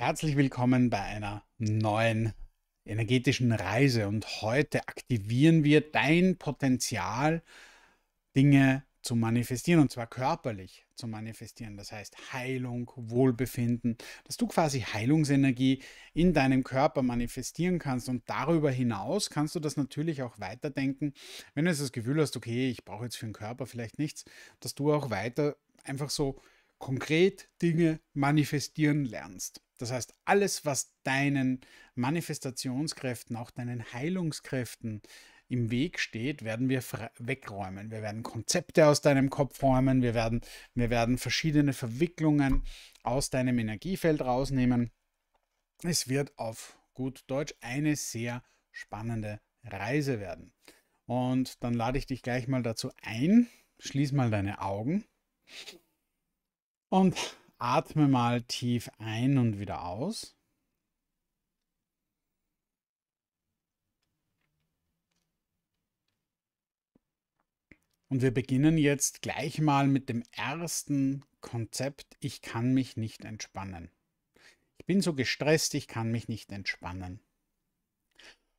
Herzlich willkommen bei einer neuen energetischen Reise und heute aktivieren wir dein Potenzial, Dinge zu manifestieren und zwar körperlich zu manifestieren. Das heißt Heilung, Wohlbefinden, dass du quasi Heilungsenergie in deinem Körper manifestieren kannst und darüber hinaus kannst du das natürlich auch weiterdenken, wenn du jetzt das Gefühl hast, okay, ich brauche jetzt für den Körper vielleicht nichts, dass du auch weiter einfach so konkret Dinge manifestieren lernst. Das heißt, alles, was deinen Manifestationskräften, auch deinen Heilungskräften im Weg steht, werden wir wegräumen. Wir werden Konzepte aus deinem Kopf räumen, wir werden, wir werden verschiedene Verwicklungen aus deinem Energiefeld rausnehmen. Es wird auf gut Deutsch eine sehr spannende Reise werden. Und dann lade ich dich gleich mal dazu ein. Schließ mal deine Augen. Und atme mal tief ein und wieder aus. Und wir beginnen jetzt gleich mal mit dem ersten Konzept, ich kann mich nicht entspannen. Ich bin so gestresst, ich kann mich nicht entspannen.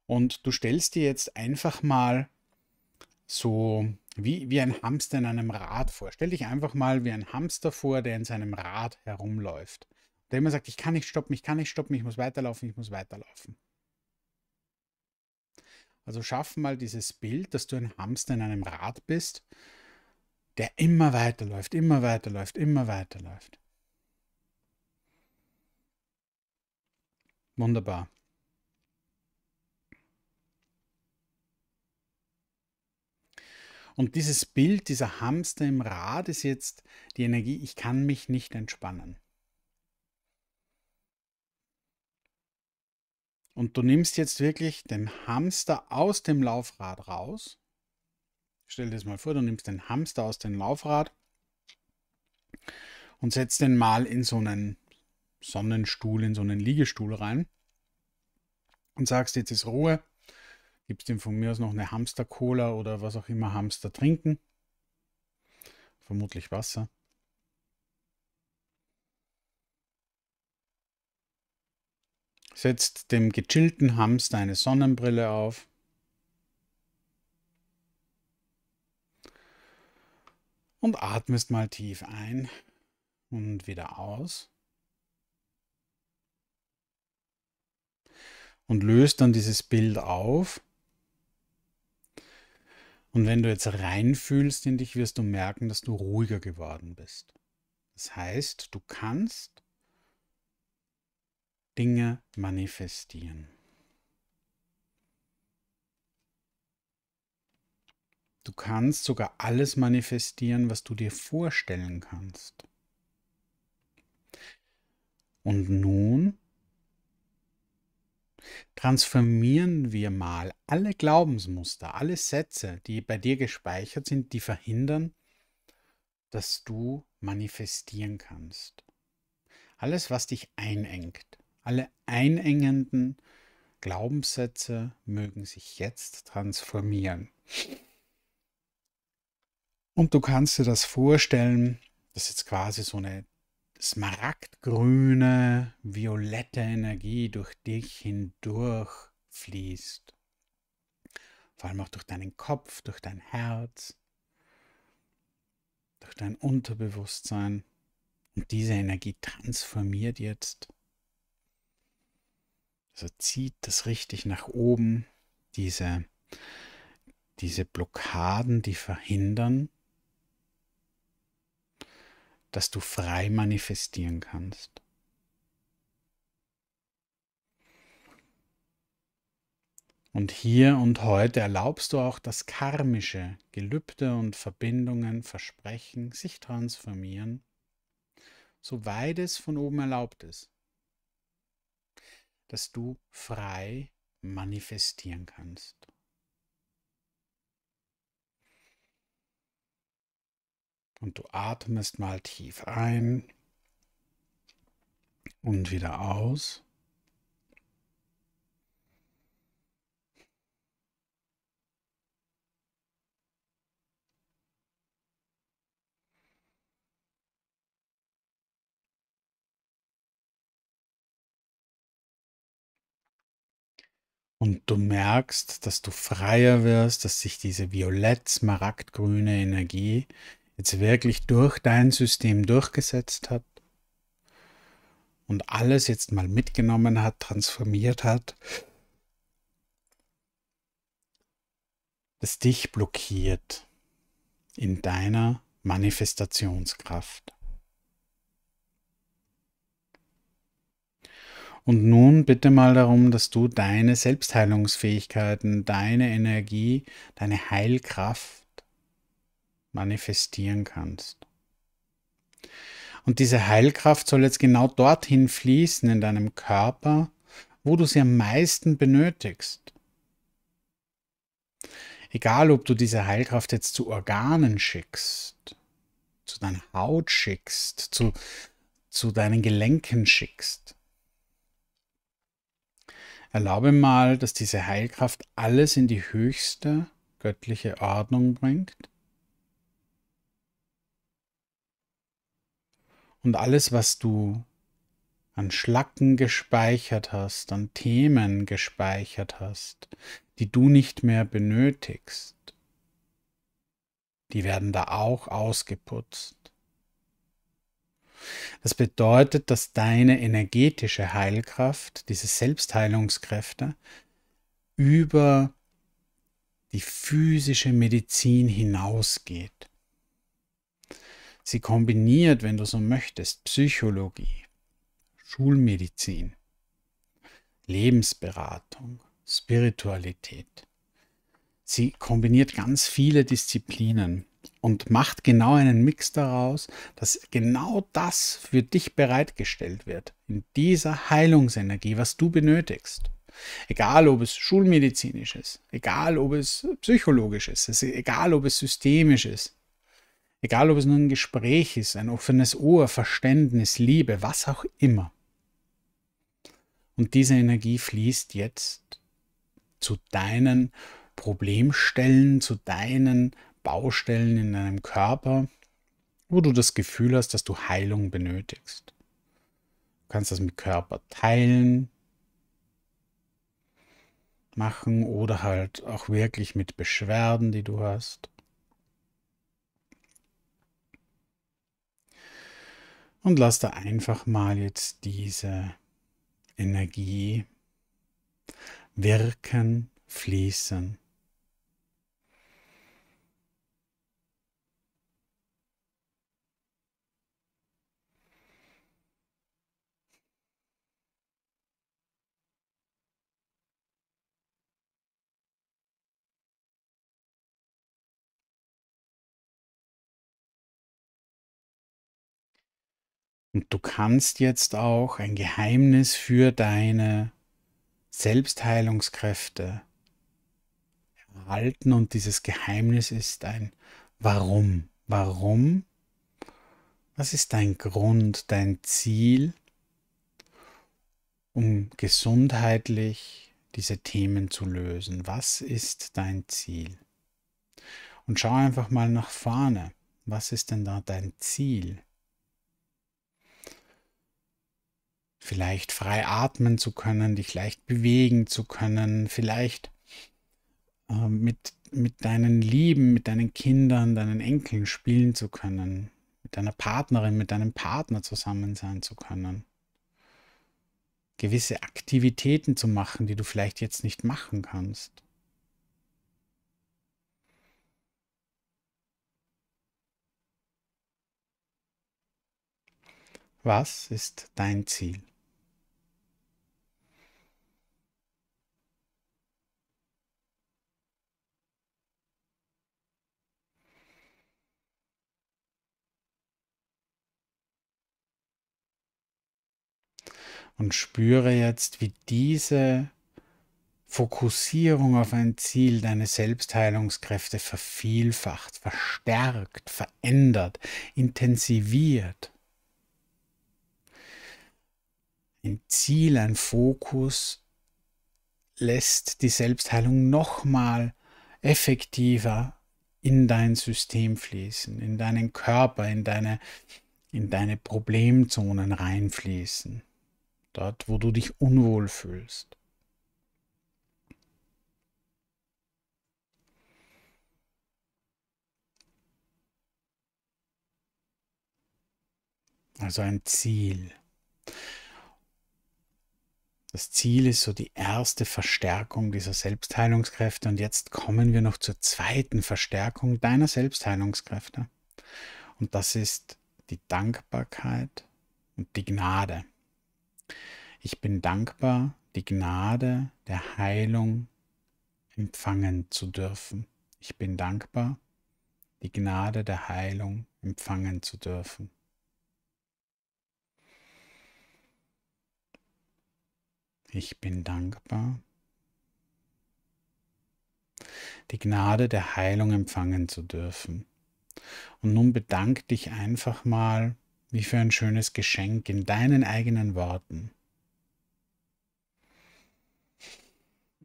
Und du stellst dir jetzt einfach mal so wie, wie ein Hamster in einem Rad vor. Stell dich einfach mal wie ein Hamster vor, der in seinem Rad herumläuft. Der immer sagt, ich kann nicht stoppen, ich kann nicht stoppen, ich muss weiterlaufen, ich muss weiterlaufen. Also schaff mal dieses Bild, dass du ein Hamster in einem Rad bist, der immer weiterläuft, immer weiterläuft, immer weiterläuft. Wunderbar. Und dieses Bild, dieser Hamster im Rad ist jetzt die Energie, ich kann mich nicht entspannen. Und du nimmst jetzt wirklich den Hamster aus dem Laufrad raus. Stell dir das mal vor, du nimmst den Hamster aus dem Laufrad und setzt den mal in so einen Sonnenstuhl, in so einen Liegestuhl rein und sagst, jetzt ist Ruhe, Gibst ihm von mir aus noch eine Hamster-Cola oder was auch immer Hamster trinken. Vermutlich Wasser. Setzt dem gechillten Hamster eine Sonnenbrille auf. Und atmest mal tief ein und wieder aus. Und löst dann dieses Bild auf und wenn du jetzt reinfühlst in dich, wirst du merken, dass du ruhiger geworden bist. Das heißt, du kannst Dinge manifestieren. Du kannst sogar alles manifestieren, was du dir vorstellen kannst. Und nun Transformieren wir mal alle Glaubensmuster, alle Sätze, die bei dir gespeichert sind, die verhindern, dass du manifestieren kannst. Alles, was dich einengt, alle einengenden Glaubenssätze mögen sich jetzt transformieren. Und du kannst dir das vorstellen, das ist jetzt quasi so eine smaragdgrüne, violette Energie durch dich hindurch fließt. Vor allem auch durch deinen Kopf, durch dein Herz, durch dein Unterbewusstsein. Und diese Energie transformiert jetzt. Also zieht das richtig nach oben, diese, diese Blockaden, die verhindern, dass du frei manifestieren kannst. Und hier und heute erlaubst du auch, dass karmische Gelübde und Verbindungen, Versprechen sich transformieren, soweit es von oben erlaubt ist, dass du frei manifestieren kannst. Und du atmest mal tief ein und wieder aus. Und du merkst, dass du freier wirst, dass sich diese violett-smaragdgrüne Energie jetzt wirklich durch dein System durchgesetzt hat und alles jetzt mal mitgenommen hat, transformiert hat, das dich blockiert in deiner Manifestationskraft. Und nun bitte mal darum, dass du deine Selbstheilungsfähigkeiten, deine Energie, deine Heilkraft manifestieren kannst. Und diese Heilkraft soll jetzt genau dorthin fließen in deinem Körper, wo du sie am meisten benötigst. Egal, ob du diese Heilkraft jetzt zu Organen schickst, zu deiner Haut schickst, zu, zu deinen Gelenken schickst. Erlaube mal, dass diese Heilkraft alles in die höchste göttliche Ordnung bringt Und alles, was du an Schlacken gespeichert hast, an Themen gespeichert hast, die du nicht mehr benötigst, die werden da auch ausgeputzt. Das bedeutet, dass deine energetische Heilkraft, diese Selbstheilungskräfte, über die physische Medizin hinausgeht. Sie kombiniert, wenn du so möchtest, Psychologie, Schulmedizin, Lebensberatung, Spiritualität. Sie kombiniert ganz viele Disziplinen und macht genau einen Mix daraus, dass genau das für dich bereitgestellt wird, in dieser Heilungsenergie, was du benötigst. Egal ob es schulmedizinisch ist, egal ob es psychologisch ist, egal ob es systemisch ist, Egal, ob es nur ein Gespräch ist, ein offenes Ohr, Verständnis, Liebe, was auch immer. Und diese Energie fließt jetzt zu deinen Problemstellen, zu deinen Baustellen in deinem Körper, wo du das Gefühl hast, dass du Heilung benötigst. Du kannst das mit Körper teilen, machen oder halt auch wirklich mit Beschwerden, die du hast. Und lass da einfach mal jetzt diese Energie wirken, fließen. Und du kannst jetzt auch ein Geheimnis für deine Selbstheilungskräfte erhalten. Und dieses Geheimnis ist ein Warum. Warum? Was ist dein Grund, dein Ziel, um gesundheitlich diese Themen zu lösen? Was ist dein Ziel? Und schau einfach mal nach vorne. Was ist denn da dein Ziel? vielleicht frei atmen zu können, dich leicht bewegen zu können, vielleicht äh, mit, mit deinen Lieben, mit deinen Kindern, deinen Enkeln spielen zu können, mit deiner Partnerin, mit deinem Partner zusammen sein zu können, gewisse Aktivitäten zu machen, die du vielleicht jetzt nicht machen kannst. Was ist dein Ziel? und spüre jetzt, wie diese Fokussierung auf ein Ziel deine Selbstheilungskräfte vervielfacht, verstärkt, verändert, intensiviert. Ein Ziel, ein Fokus lässt die Selbstheilung nochmal effektiver in dein System fließen, in deinen Körper, in deine, in deine Problemzonen reinfließen dort, wo du dich unwohl fühlst. Also ein Ziel. Das Ziel ist so die erste Verstärkung dieser Selbstheilungskräfte und jetzt kommen wir noch zur zweiten Verstärkung deiner Selbstheilungskräfte. Und das ist die Dankbarkeit und die Gnade. Ich bin dankbar, die Gnade der Heilung empfangen zu dürfen. Ich bin dankbar, die Gnade der Heilung empfangen zu dürfen. Ich bin dankbar, die Gnade der Heilung empfangen zu dürfen. Und nun bedank dich einfach mal wie für ein schönes Geschenk in deinen eigenen Worten.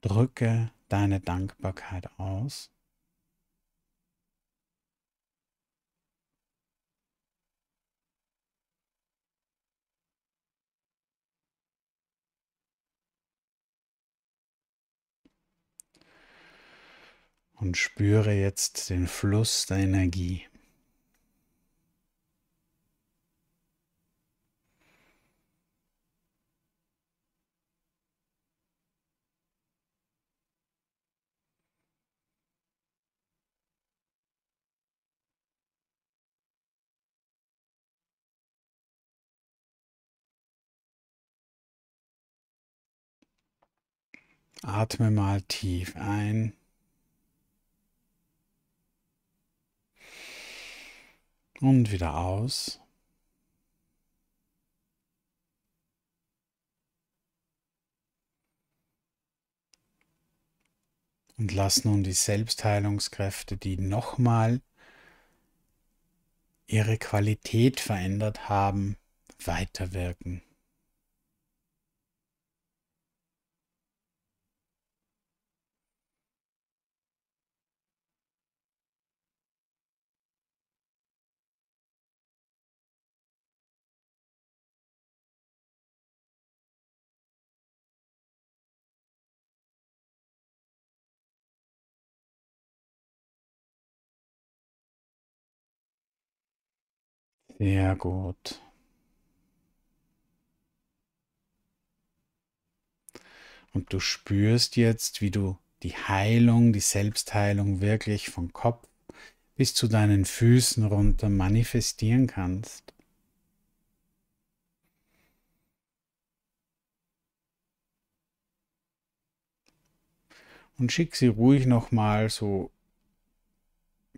Drücke deine Dankbarkeit aus. und spüre jetzt den Fluss der Energie. Atme mal tief ein. Und wieder aus. Und lass nun die Selbstheilungskräfte, die nochmal ihre Qualität verändert haben, weiterwirken. Sehr gut. Und du spürst jetzt, wie du die Heilung, die Selbstheilung wirklich von Kopf bis zu deinen Füßen runter manifestieren kannst. Und schick sie ruhig nochmal so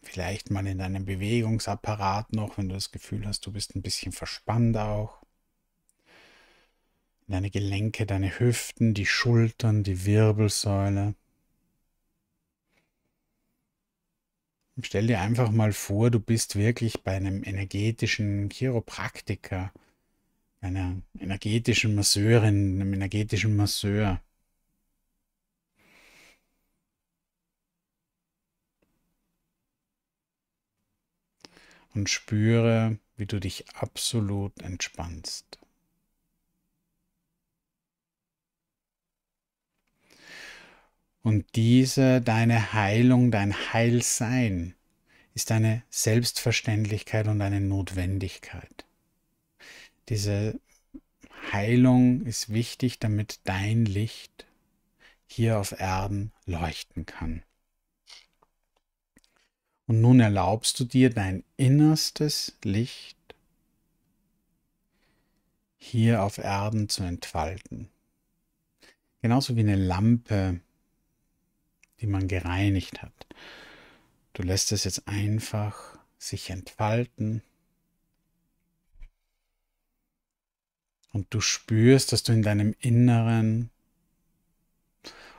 vielleicht mal in deinem Bewegungsapparat noch, wenn du das Gefühl hast, du bist ein bisschen verspannt auch. Deine Gelenke, deine Hüften, die Schultern, die Wirbelsäule. Und stell dir einfach mal vor, du bist wirklich bei einem energetischen Chiropraktiker, einer energetischen Masseurin, einem energetischen Masseur. und spüre, wie du dich absolut entspannst. Und diese, deine Heilung, dein Heilsein ist eine Selbstverständlichkeit und eine Notwendigkeit. Diese Heilung ist wichtig, damit dein Licht hier auf Erden leuchten kann. Und nun erlaubst du dir dein innerstes Licht hier auf Erden zu entfalten. Genauso wie eine Lampe, die man gereinigt hat. Du lässt es jetzt einfach sich entfalten. Und du spürst, dass du in deinem Inneren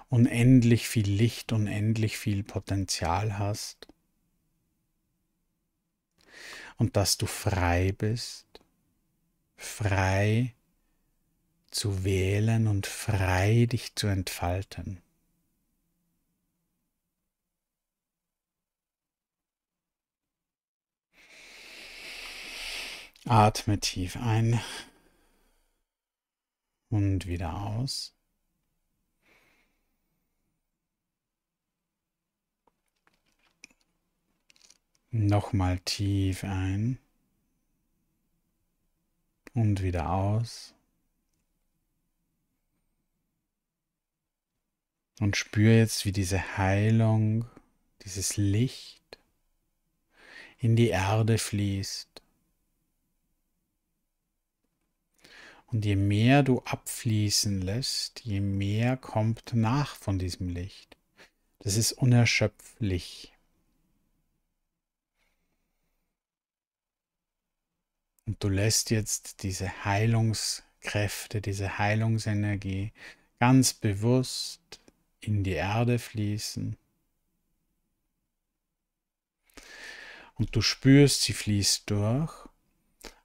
unendlich viel Licht, unendlich viel Potenzial hast und dass du frei bist, frei zu wählen und frei dich zu entfalten. Atme tief ein und wieder aus. Nochmal tief ein und wieder aus. Und spür jetzt, wie diese Heilung, dieses Licht in die Erde fließt. Und je mehr du abfließen lässt, je mehr kommt nach von diesem Licht. Das ist unerschöpflich. Und du lässt jetzt diese Heilungskräfte, diese Heilungsenergie ganz bewusst in die Erde fließen. Und du spürst, sie fließt durch,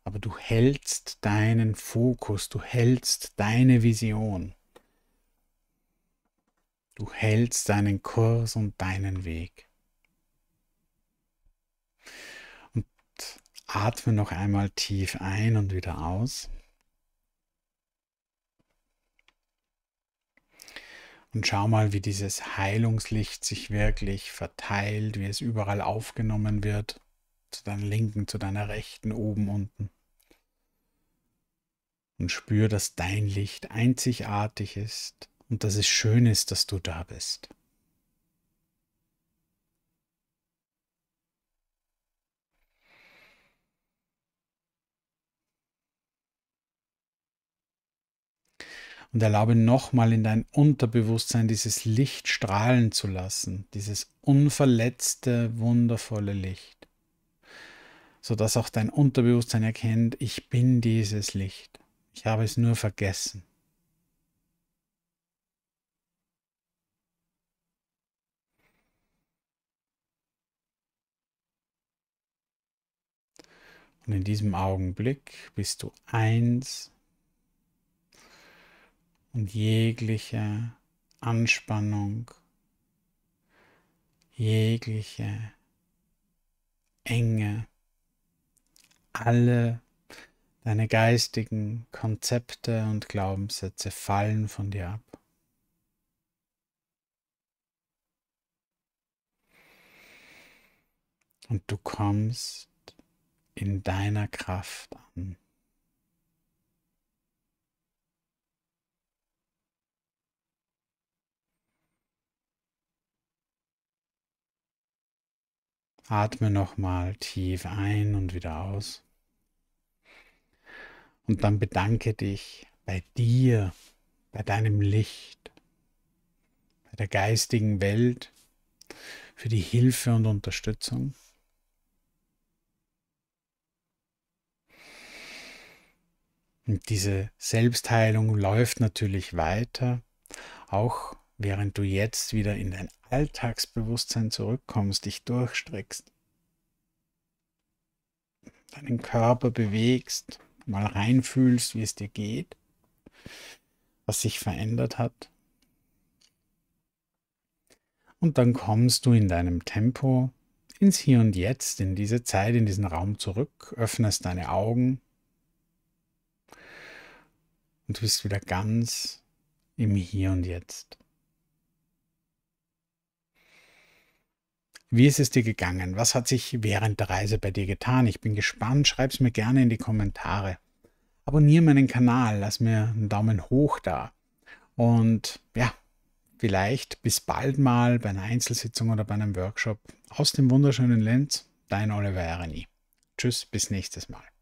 aber du hältst deinen Fokus, du hältst deine Vision. Du hältst deinen Kurs und deinen Weg. Atme noch einmal tief ein und wieder aus. Und schau mal, wie dieses Heilungslicht sich wirklich verteilt, wie es überall aufgenommen wird. Zu deiner linken, zu deiner rechten, oben, unten. Und spür, dass dein Licht einzigartig ist und dass es schön ist, dass du da bist. Und erlaube nochmal in dein Unterbewusstsein dieses Licht strahlen zu lassen, dieses unverletzte, wundervolle Licht, sodass auch dein Unterbewusstsein erkennt, ich bin dieses Licht, ich habe es nur vergessen. Und in diesem Augenblick bist du eins und jegliche Anspannung, jegliche Enge, alle deine geistigen Konzepte und Glaubenssätze fallen von dir ab. Und du kommst in deiner Kraft Atme nochmal tief ein und wieder aus. Und dann bedanke dich bei dir, bei deinem Licht, bei der geistigen Welt für die Hilfe und Unterstützung. Und diese Selbstheilung läuft natürlich weiter, auch während du jetzt wieder in dein Alltagsbewusstsein zurückkommst, dich durchstreckst, deinen Körper bewegst, mal reinfühlst, wie es dir geht, was sich verändert hat. Und dann kommst du in deinem Tempo ins Hier und Jetzt, in diese Zeit, in diesen Raum zurück, öffnest deine Augen und du bist wieder ganz im Hier und Jetzt. Wie ist es dir gegangen? Was hat sich während der Reise bei dir getan? Ich bin gespannt, Schreib es mir gerne in die Kommentare. Abonniere meinen Kanal, lass mir einen Daumen hoch da. Und ja, vielleicht bis bald mal bei einer Einzelsitzung oder bei einem Workshop aus dem wunderschönen Lenz. Dein Oliver Ereni. Tschüss, bis nächstes Mal.